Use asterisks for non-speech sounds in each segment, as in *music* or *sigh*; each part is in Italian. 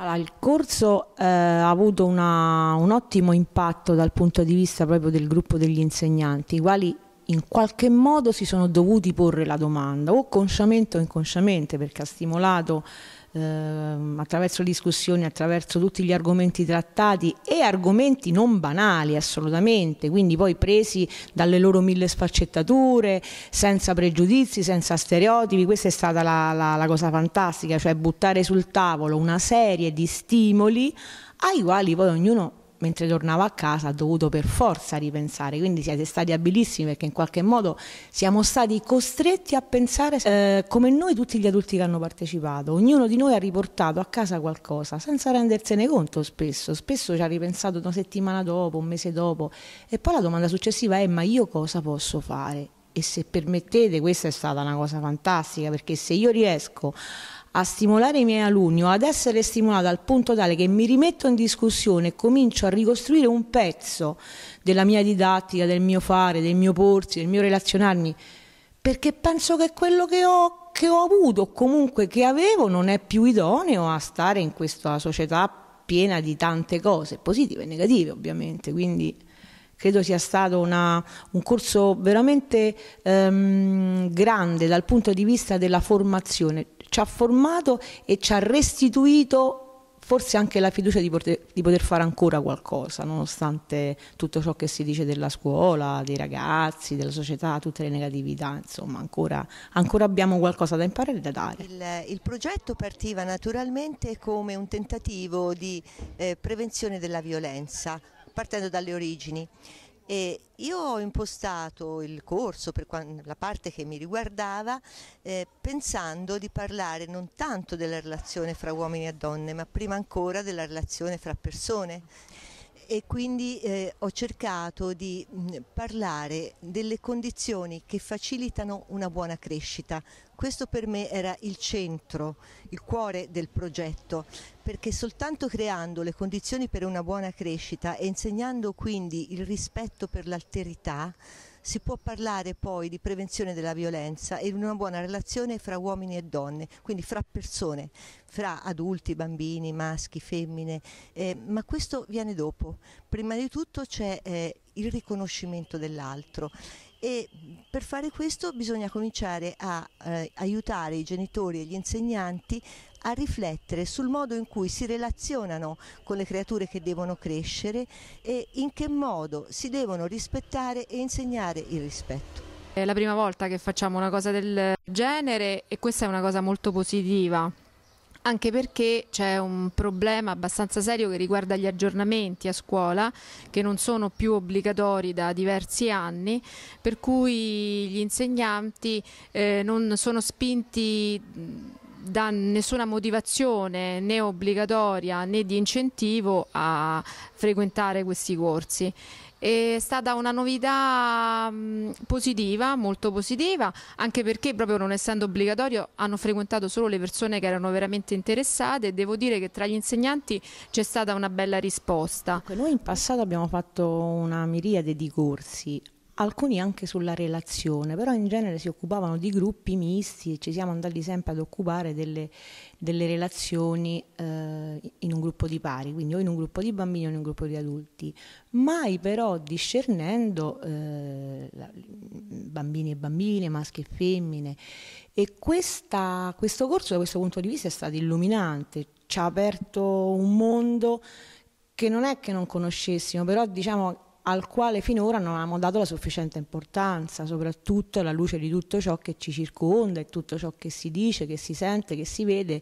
Allora, il corso eh, ha avuto una, un ottimo impatto dal punto di vista proprio del gruppo degli insegnanti, i quali in qualche modo si sono dovuti porre la domanda, o consciamente o inconsciamente, perché ha stimolato Ehm, attraverso le discussioni, attraverso tutti gli argomenti trattati e argomenti non banali assolutamente, quindi poi presi dalle loro mille sfaccettature, senza pregiudizi, senza stereotipi, questa è stata la, la, la cosa fantastica, cioè buttare sul tavolo una serie di stimoli ai quali poi ognuno mentre tornava a casa ha dovuto per forza ripensare, quindi siete stati abilissimi perché in qualche modo siamo stati costretti a pensare eh, come noi tutti gli adulti che hanno partecipato, ognuno di noi ha riportato a casa qualcosa senza rendersene conto spesso, spesso ci ha ripensato una settimana dopo, un mese dopo e poi la domanda successiva è ma io cosa posso fare? E se permettete questa è stata una cosa fantastica perché se io riesco a stimolare i miei alunni o ad essere stimolato al punto tale che mi rimetto in discussione e comincio a ricostruire un pezzo della mia didattica, del mio fare, del mio porsi, del mio relazionarmi, perché penso che quello che ho, che ho avuto o comunque che avevo non è più idoneo a stare in questa società piena di tante cose, positive e negative ovviamente, quindi credo sia stato una, un corso veramente ehm, grande dal punto di vista della formazione ci ha formato e ci ha restituito forse anche la fiducia di poter, di poter, fare ancora qualcosa, nonostante tutto ciò che si dice della scuola, dei ragazzi, della società, tutte le negatività, insomma ancora, ancora abbiamo qualcosa da imparare e da dare. Il, il, progetto partiva naturalmente come un tentativo di eh, prevenzione della violenza, partendo dalle origini. E io ho impostato il corso per la parte che mi riguardava eh, pensando di parlare non tanto della relazione fra uomini e donne, ma prima ancora della relazione fra persone e quindi eh, ho cercato di mh, mm, parlare delle condizioni che facilitano una buona crescita, questo per me era il centro, il cuore del progetto, perché soltanto creando le condizioni per una buona crescita e insegnando quindi il rispetto per l'alterità si può parlare poi di prevenzione della violenza e di una buona relazione fra uomini e donne, quindi fra persone, fra adulti, bambini, maschi, femmine, eh, ma questo viene dopo. Prima di tutto c'è eh, il riconoscimento dell'altro e per fare questo bisogna cominciare a eh, aiutare i genitori e gli insegnanti a riflettere sul modo in cui si relazionano con le creature che devono crescere e in che modo si devono rispettare e insegnare il rispetto. È la prima volta che facciamo una cosa del genere e questa è una cosa molto positiva anche perché c'è un problema abbastanza serio che riguarda gli aggiornamenti a scuola che non sono più obbligatori da diversi anni, per cui gli insegnanti eh, non sono spinti da nessuna motivazione né obbligatoria né di incentivo a frequentare questi corsi è stata una novità mm, positiva, molto positiva, anche perché proprio non essendo obbligatorio hanno frequentato solo le persone che erano veramente interessate e devo dire che tra gli insegnanti c'è stata una bella risposta. noi in passato abbiamo fatto una miriade di corsi alcuni anche sulla relazione, però in genere si occupavano di gruppi misti e ci siamo andati sempre ad occupare delle, delle relazioni eh, in un gruppo di pari, quindi o in un gruppo di bambini o in un gruppo di adulti, mai però discernendo eh, bambini e bambine, maschi e femmine. E questa, questo corso da questo punto di vista è stato illuminante, ci ha aperto un mondo che non è che non conoscessimo, però diciamo al quale finora non avevamo dato la sufficiente importanza, soprattutto alla luce di tutto ciò che ci circonda e tutto ciò che si dice, che si sente, che si vede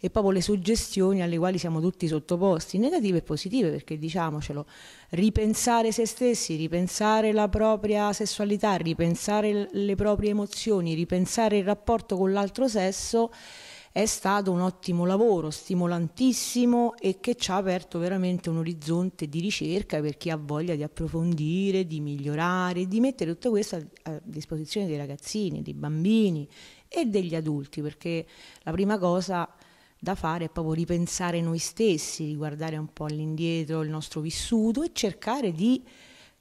e proprio le suggestioni alle quali siamo tutti sottoposti, negative e positive, perché diciamocelo, ripensare se stessi, ripensare la propria sessualità, ripensare le proprie emozioni, ripensare il rapporto con l'altro sesso è stato un ottimo lavoro, stimolantissimo e che ci ha aperto veramente un orizzonte di ricerca per chi ha voglia di approfondire, di migliorare, di mettere tutto questo a disposizione dei ragazzini, dei bambini e degli adulti, perché la prima cosa da fare è proprio ripensare noi stessi, riguardare un po' all'indietro il nostro vissuto e cercare di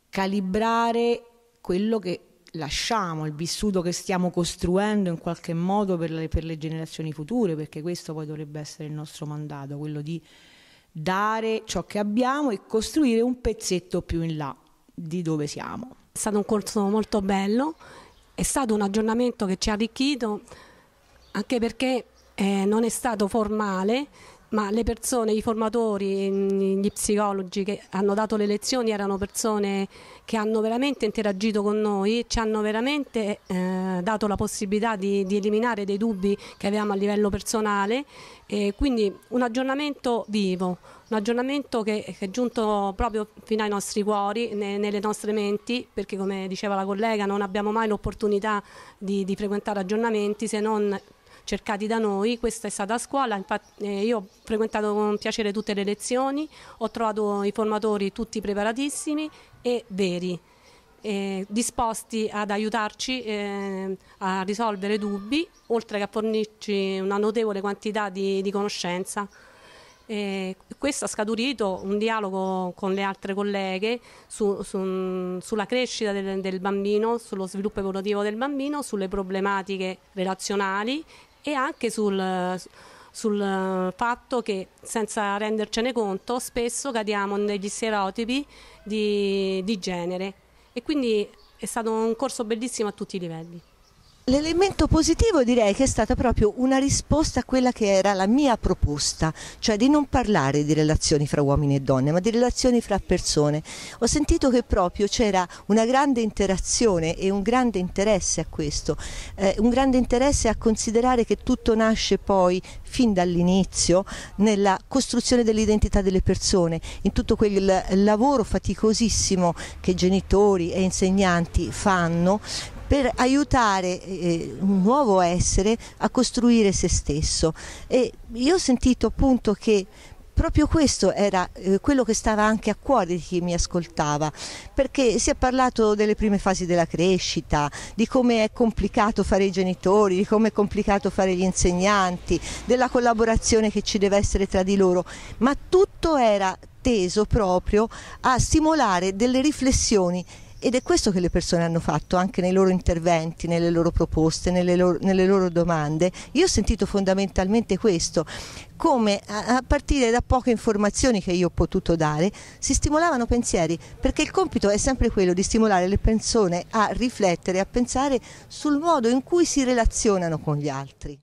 calibrare quello che lasciamo, il vissuto che stiamo costruendo in qualche modo per le, per le, generazioni future, perché questo poi dovrebbe essere il nostro mandato, quello di dare ciò che abbiamo e costruire un pezzetto più in là di dove siamo. È stato un corso molto bello, è stato un aggiornamento che ci ha arricchito, anche perché eh, non è stato formale, ma le persone, i formatori, gli psicologi che hanno dato le lezioni erano persone che hanno veramente interagito con noi, ci hanno veramente eh, dato la possibilità di, di, eliminare dei dubbi che avevamo a livello personale e quindi un aggiornamento vivo, un aggiornamento che, che è giunto proprio fino ai nostri cuori, ne, nelle nostre menti, perché come diceva la collega non abbiamo mai l'opportunità di, di frequentare aggiornamenti se non cercati da noi, questa è stata a scuola, infatti, eh, io ho frequentato con piacere tutte le lezioni, ho trovato i formatori tutti preparatissimi e veri. Eh, disposti ad aiutarci eh, a risolvere dubbi, oltre che a fornirci una notevole quantità di, di conoscenza. Eh, questo ha scaturito un dialogo con le altre colleghe su, su, sulla crescita del, del, bambino, sullo sviluppo evolutivo del bambino, sulle problematiche relazionali e anche sul, sul eh, fatto che senza rendercene conto spesso cadiamo negli stereotipi di, di genere e quindi è stato un corso bellissimo a tutti i livelli. L'elemento positivo direi che è stata proprio una risposta a quella che era la mia proposta, cioè di non parlare di relazioni fra uomini e donne, ma di relazioni fra persone. Ho sentito che proprio c'era una grande interazione e un grande interesse a questo, eh, un grande interesse a considerare che tutto nasce poi fin dall'inizio nella costruzione dell'identità delle persone, in tutto quel lavoro faticosissimo che genitori e insegnanti fanno per aiutare eh, eh, un nuovo essere a costruire se stesso. E io ho sentito appunto che proprio questo era eh, quello che stava anche a cuore di chi mi ascoltava, perché si è parlato delle prime fasi della crescita, di come è complicato fare i genitori, di come è complicato fare gli insegnanti, della collaborazione che ci deve essere tra di loro, ma tutto era teso proprio a stimolare delle riflessioni ed è questo che le persone hanno fatto anche nei loro interventi, nelle loro proposte, nelle loro, nelle loro domande. Io ho sentito fondamentalmente questo, come a, a partire da poche informazioni che io ho potuto dare si stimolavano pensieri, perché il compito è sempre quello di stimolare le persone a riflettere, a pensare sul modo in cui si relazionano con gli altri.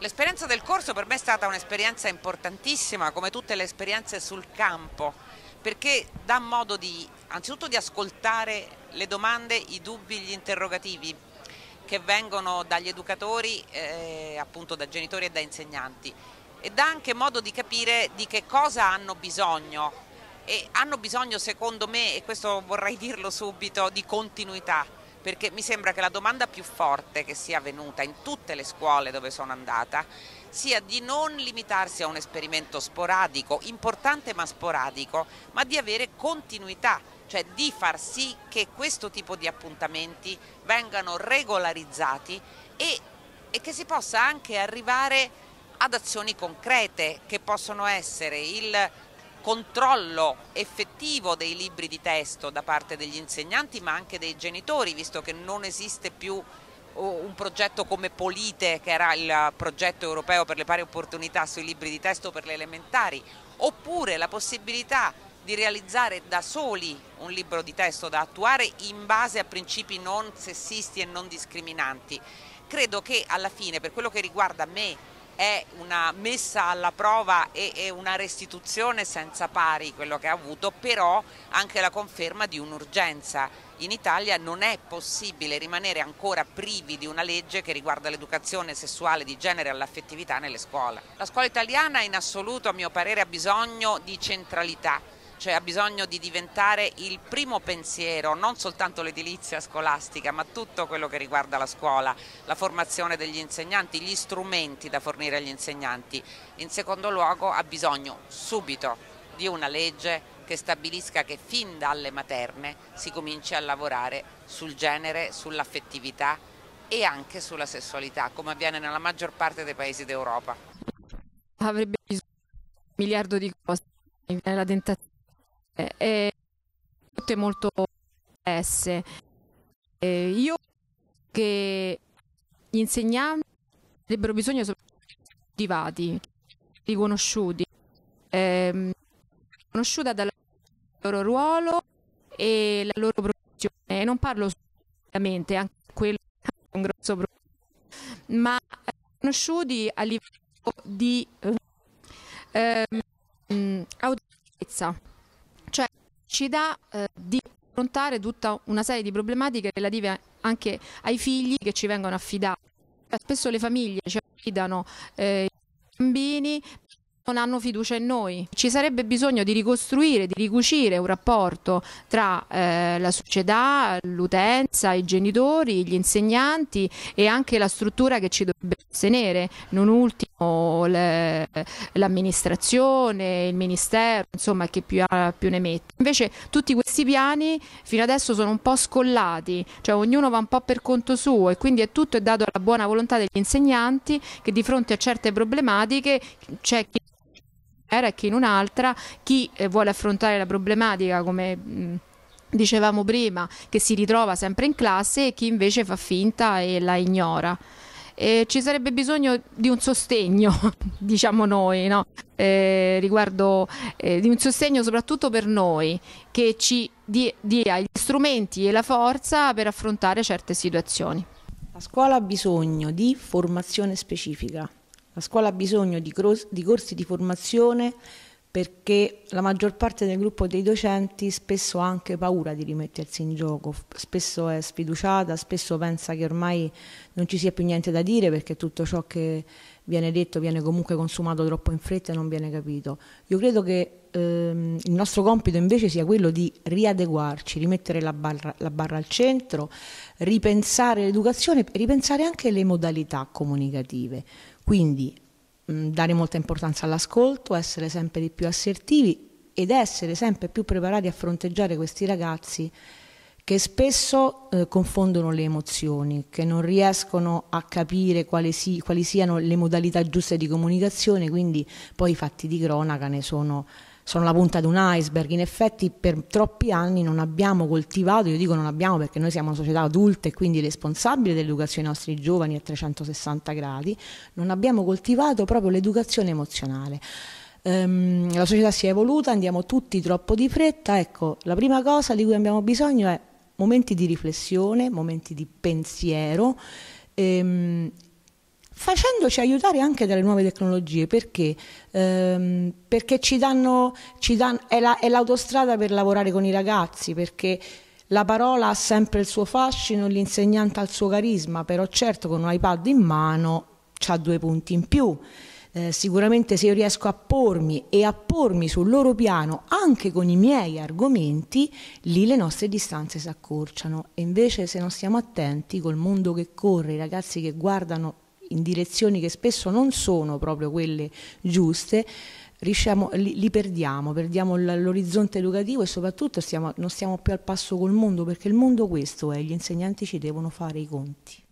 L'esperienza del corso per me è stata un'esperienza importantissima, come tutte le esperienze sul campo, perché dà modo di, anzitutto di ascoltare le domande, i dubbi, gli interrogativi che vengono dagli educatori, eh, appunto da genitori e da insegnanti e dà anche modo di capire di che cosa hanno bisogno e hanno bisogno secondo me, e questo vorrei *laughs* dirlo subito, di continuità perché mi sembra che la domanda più forte che sia venuta in tutte le scuole dove sono andata sia di non limitarsi a un esperimento sporadico, importante ma sporadico, ma di avere continuità, cioè di far sì che questo tipo di appuntamenti vengano regolarizzati e, e che si possa anche arrivare ad azioni concrete che possono essere il controllo effettivo dei libri di testo da parte degli insegnanti ma anche dei genitori, visto che non esiste più uh, un progetto come Polite, che era il progetto europeo per le pari opportunità sui libri di testo per le elementari, oppure la possibilità di realizzare da soli un libro di testo da attuare in base a principi non sessisti e non discriminanti. Credo che alla fine, per quello che riguarda me è una messa alla prova e una restituzione senza pari quello che ha avuto, però anche la conferma di un'urgenza. In Italia non è possibile rimanere ancora privi di una legge che riguarda l'educazione sessuale di genere e l'affettività nelle scuole. La scuola italiana in assoluto a mio parere ha bisogno di centralità cioè ha bisogno di diventare il primo pensiero, non soltanto l'edilizia scolastica, ma tutto quello che riguarda la scuola, la formazione degli insegnanti, gli strumenti da fornire agli insegnanti. In secondo luogo ha bisogno subito di una legge che stabilisca che fin dalle materne si cominci a lavorare sul genere, sull'affettività e anche sulla sessualità, come avviene nella maggior parte dei paesi d'Europa. Avrebbe bisogno di un miliardo di cose, mi la tentazione e eh, eh, tutte molto complesse. Eh, io che gli insegnanti avrebbero bisogno di riconosciuti, eh, riconosciuta dal loro ruolo e la loro professione. E non parlo solamente, anche quello è un grosso problema, ma eh, riconosciuti a livello di eh, autorevolezza cioè ci dà eh, di affrontare tutta una serie di problematiche relative anche ai figli che ci vengono affidati. Spesso le famiglie ci affidano eh, i bambini non hanno fiducia in noi. Ci sarebbe bisogno di ricostruire, di ricucire un rapporto tra eh, la società, l'utenza, i genitori, gli insegnanti e anche la struttura che ci dovrebbe sostenere, non ultimo l'amministrazione, il ministero, insomma chi più, più ne mette. Invece tutti questi piani fino adesso sono un po' scollati, cioè ognuno va un po' per conto suo e quindi è tutto è dato alla buona volontà degli insegnanti che di fronte a certe problematiche c'è chi era che in un'altra chi eh, vuole affrontare la problematica come... Mm, dicevamo prima che si ritrova sempre in classe e chi invece fa finta e la ignora. Eh, ci sarebbe bisogno di un sostegno, *laughs* diciamo noi, no? eh, riguardo eh, di un sostegno soprattutto per noi che ci dia gli strumenti e la forza per affrontare certe situazioni. La scuola ha bisogno di formazione specifica, la scuola ha bisogno di, di corsi di formazione perché la maggior parte del gruppo dei docenti spesso ha anche paura di rimettersi in gioco, spesso è sfiduciata, spesso pensa che ormai non ci sia più niente da dire perché tutto ciò che viene detto viene comunque consumato troppo in fretta e non viene capito. Io credo che ehm, il nostro compito invece sia quello di riadeguarci, rimettere la barra, la barra al centro, ripensare l'educazione, e ripensare anche le modalità comunicative. Quindi mh, mm, dare molta importanza all'ascolto, essere sempre di più assertivi ed essere sempre più preparati a fronteggiare questi ragazzi che spesso eh, confondono le emozioni, che non riescono a capire quali, si, quali, siano le modalità giuste di comunicazione, quindi poi i fatti di cronaca ne sono sono la punta di un iceberg. In effetti per troppi anni non abbiamo coltivato, io dico non abbiamo perché noi siamo una società adulta e quindi responsabile dell'educazione dei nostri giovani a 360 gradi, non abbiamo coltivato proprio l'educazione emozionale ehm, la società si è evoluta, andiamo tutti troppo di fretta, ecco, la prima cosa di cui abbiamo bisogno è momenti di riflessione, momenti di pensiero ehm, facendoci aiutare anche dalle nuove tecnologie, perché? Ehm, perché ci danno, ci danno è l'autostrada per lavorare con i ragazzi, perché la parola ha sempre il suo fascino, l'insegnante ha il suo carisma, però certo con un iPad in mano ha due punti in più. Eh, sicuramente se io riesco a pormi e a pormi sul loro piano anche con i miei argomenti, lì le nostre distanze si accorciano. E invece se non stiamo attenti, col mondo che corre, i ragazzi che guardano in direzioni che spesso non sono proprio quelle giuste, Riusciamo, li, li, perdiamo, perdiamo l'orizzonte educativo e soprattutto stiamo, non stiamo più al passo col mondo perché il mondo questo è, gli insegnanti ci devono fare i conti.